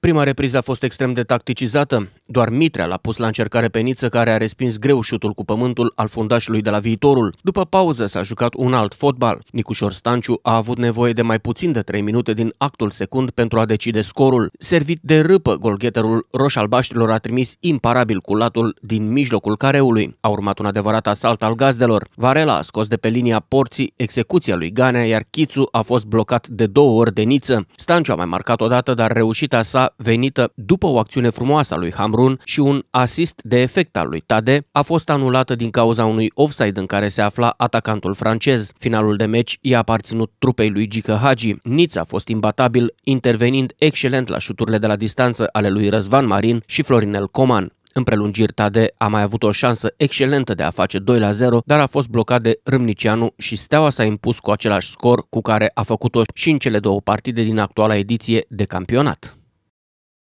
Prima repriză a fost extrem de tacticizată. Doar Mitrea l-a pus la încercare pe Niță, care a respins greu șutul cu pământul al fundașului de la viitorul. După pauză s-a jucat un alt fotbal. Nicușor Stanciu a avut nevoie de mai puțin de 3 minute din actul secund pentru a decide scorul. Servit de râpă, golgheterul roș a trimis imparabil culatul din mijlocul careului. A urmat un adevărat asalt al gazdelor. Varela a scos de pe linia porții execuția lui Ganea, iar Chițu a fost blocat de două ori de Niță. Stanciu a mai marcat odată, dar reușita sa venită după o acțiune frumoasă a lui Hamrun și un asist de efect al lui Tade, a fost anulată din cauza unui offside în care se afla atacantul francez. Finalul de meci i-a aparținut trupei lui Gică Hagi. Nița a fost imbatabil, intervenind excelent la șuturile de la distanță ale lui Răzvan Marin și Florinel Coman. În prelungiri, Tade a mai avut o șansă excelentă de a face 2 la 0, dar a fost blocat de Râmnicianu și Steaua s-a impus cu același scor cu care a făcut-o și în cele două partide din actuala ediție de campionat.